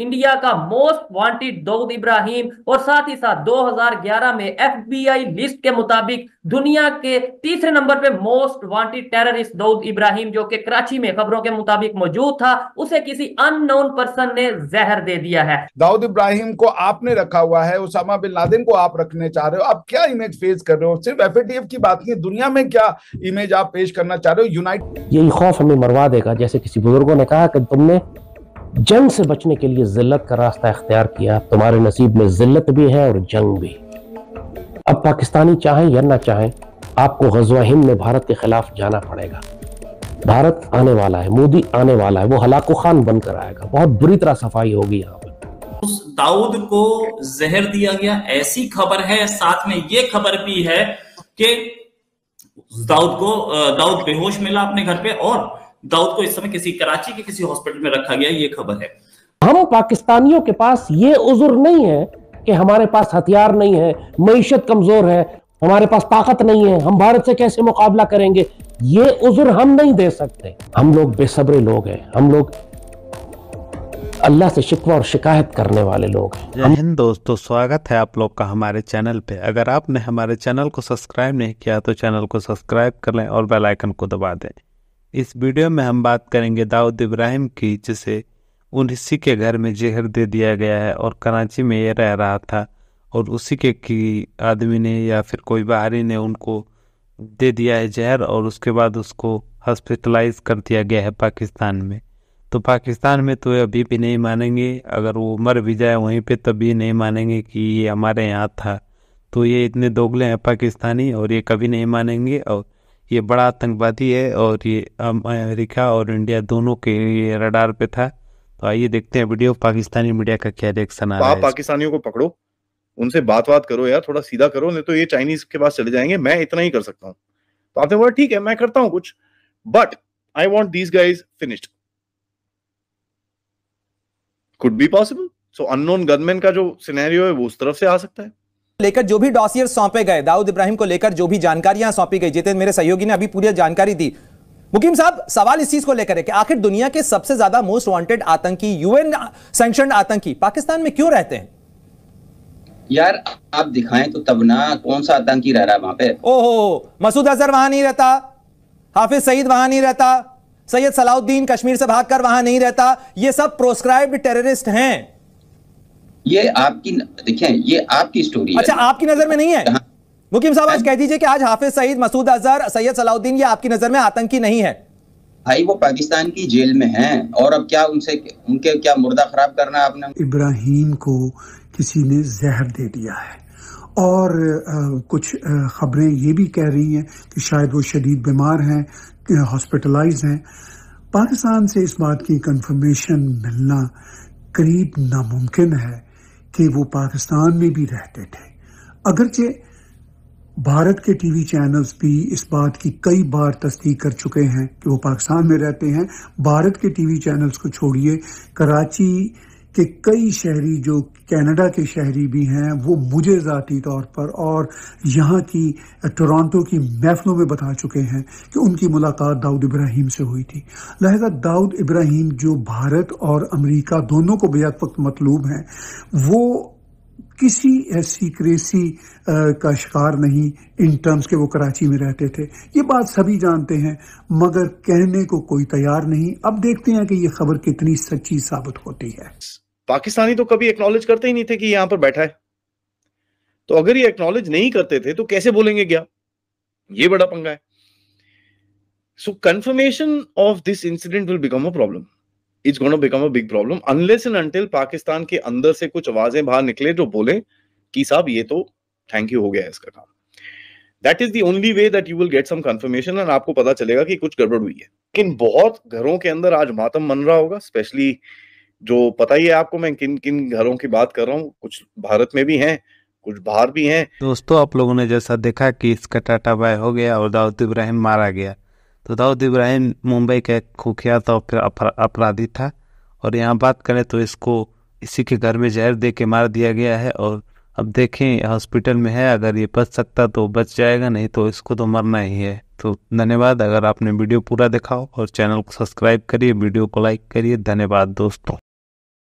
India का most wanted Dawood Ibrahim और साथ ही साथ 2011 में एफबीआई लिस्ट के मुताबिक दुनिया के तीसरे नंबर पे most wanted terrorist Dawood Ibrahim जो कि कराची में खबरों के मुताबिक मौजूद था उसे किसी अननोन पर्सन ने जहर दे दिया है दाऊद इब्राहिम को आपने रखा हुआ है उसामा बिन लादेन को आप रखने चाह रहे हो आप क्या इमेज फेस कर रहे हो सिर्फ एफ की बात नहीं दुनिया में क्या इमेज आप पेश करना चाह रहे हो यूनाइटेड यही खौफ हमें मरवा देगा जैसे किसी बुजुर्गो ने कहा कि तुमने जंग से बचने के लिए जिल्लत का रास्ता इख्तियार किया तुम्हारे नसीब में जिल्लत भी है और जंग भी अब पाकिस्तानी चाहे या ना चाहे आपको गजवा हिंद में भारत के खिलाफ जाना पड़ेगा भारत आने वाला है मोदी आने वाला है वो हलाको खान बनकर आएगा बहुत बुरी तरह सफाई होगी यहाँ पर उस दाऊद को जहर दिया गया ऐसी खबर है साथ में ये खबर भी है कि दाऊद को दाऊद बेहोश मिला अपने घर पे और दाऊद को इस समय किसी कराची के किसी हॉस्पिटल में रखा गया ये खबर है हम पाकिस्तानियों के पास ये उजुर नहीं है कि हमारे पास हथियार नहीं है मीशत कमजोर है हमारे पास ताकत नहीं है हम भारत से कैसे मुकाबला करेंगे ये उजुर हम नहीं दे सकते हम लोग बेसब्रे लोग हैं हम लोग अल्लाह से शिकवा और शिकायत करने वाले लोग हैं दोस्तों स्वागत है आप लोग का हमारे चैनल पे अगर आपने हमारे चैनल को सब्सक्राइब नहीं किया तो चैनल को सब्सक्राइब कर लें और बेल आइकन को दबा दें इस वीडियो में हम बात करेंगे दाऊद इब्राहिम की जिसे उसी के घर में जहर दे दिया गया है और कराची में ये रह रहा था और उसी के की आदमी ने या फिर कोई बाहरी ने उनको दे दिया है जहर और उसके बाद उसको हॉस्पिटलाइज कर दिया गया है पाकिस्तान में तो पाकिस्तान में तो अभी भी नहीं मानेंगे अगर वो मर भी जाए वहीं पे तभी नहीं मानेंगे कि ये हमारे यहाँ था तो ये इतने दोगले हैं पाकिस्तानी और ये कभी नहीं मानेंगे और ये बड़ा आतंकवादी है और ये अमेरिका और इंडिया दोनों के लिए रडार पे था तो आइए देखते हैं वीडियो पाकिस्तानी मीडिया का क्या रिएक्शन आ तो रहा है पाकिस्तानियों को पकड़ो उनसे बात बात करो यार थोड़ा सीधा करो नहीं तो ये चाइनीज के पास चले जाएंगे मैं इतना ही कर सकता हूँ तो आपने बोला ठीक है मैं करता हूँ कुछ but I want these guys finished could be possible so unknown gunman का जो सिनेरियो है वो उस तरफ से आ सकता है लेकर जो भी डॉसियर सौंपे गए दाऊद इब्राहिम को लेकर जो भी जानकारियां सौंपी गई जितेंद्र मेरे सहयोगी ने अभी पूरी जानकारी दी मुकीम साहब सवाल इस चीज को लेकर है कि आखिर दुनिया के सबसे ज्यादा मोस्ट वांटेड आतंकी यूएन सेंक्शन आतंकी पाकिस्तान में क्यों रहते हैं यार आप दिखाएं तो तब ना कौन सा आतंकी रह रहा है वहां पे ओहो मसूद अजहर वहां नहीं रहता हाफिज सईद वहां नहीं रहता सैयद सलाउद्दीन कश्मीर से भागकर वहां नहीं रहता ये सब प्रोस्क्राइब्ड टेररिस्ट हैं ये आपकी देखिए ये आपकी स्टोरी अच्छा है। आपकी नजर में नहीं है हाँ। मुकीम साहब आज हाँ। कह दीजिए कि आज हाफिज सईद मसूद अजहर सैयद सलाउद्दीन ये आपकी नजर में आतंकी नहीं है भाई वो पाकिस्तान की जेल में हैं और अब क्या उनसे उनके क्या मुर्दा खराब करना आपने इब्राहिम को किसी ने जहर दे दिया है और आ, कुछ खबरें ये भी कह रही हैं कि शायद वो शदीद बीमार हैं हॉस्पिटलाइज हैं पाकिस्तान से इस बात की कंफर्मेशन मिलना करीब नामुमकिन है कि वो पाकिस्तान में भी रहते थे अगरचे भारत के टीवी चैनल्स भी इस बात की कई बार तस्दीक कर चुके हैं कि वो पाकिस्तान में रहते हैं भारत के टीवी चैनल्स को छोड़िए कराची कि कई शहरी जो कनाडा के शहरी भी हैं वो मुझे ज़ाती तौर पर और यहाँ की टोरंटो की महफलों में बता चुके हैं कि उनकी मुलाकात दाऊद इब्राहिम से हुई थी लहजा दाऊद इब्राहिम जो भारत और अमेरिका दोनों को बेक वक्त मतलूब हैं वो किसी ऐसी क्रेसी का शिकार नहीं इन टर्म्स के वो कराची में रहते थे ये बात सभी जानते हैं मगर कहने को कोई तैयार नहीं अब देखते हैं कि ये खबर कितनी सच्ची साबित होती है पाकिस्तानी तो कभी एक्नॉलेज करते ही नहीं थे कि यहां पर बैठा है तो अगर ये एक्नॉलेज नहीं करते थे तो कैसे बोलेंगे क्या ये बड़ा पंगा है so confirmation of this incident will become a problem it's going to become a big problem unless and until Pakistan के अंदर से कुछ आवाजें बाहर निकले जो बोले कि साहब ये तो थैंक यू हो गया इसका काम that is the only way that you will get some confirmation and आपको पता चलेगा कि कुछ गड़बड़ हुई है लेकिन बहुत घरों के अंदर आज मातम मन रहा होगा स्पेशली जो पता ही है आपको मैं किन किन घरों की बात कर रहा हूँ कुछ भारत में भी हैं कुछ बाहर भी हैं दोस्तों आप लोगों ने जैसा देखा कि इसका टाटा बाय हो गया और दाऊद इब्राहिम मारा गया तो दाऊद इब्राहिम मुंबई का एक कुख्यात अपराधी था और यहाँ बात करें तो इसको इसी के घर में जहर दे के मार दिया गया है और अब देखें हॉस्पिटल में है अगर ये बच सकता तो बच जाएगा नहीं तो इसको तो मरना ही है तो धन्यवाद अगर आपने वीडियो पूरा देखा हो और चैनल को सब्सक्राइब करिए वीडियो को लाइक करिए धन्यवाद दोस्तों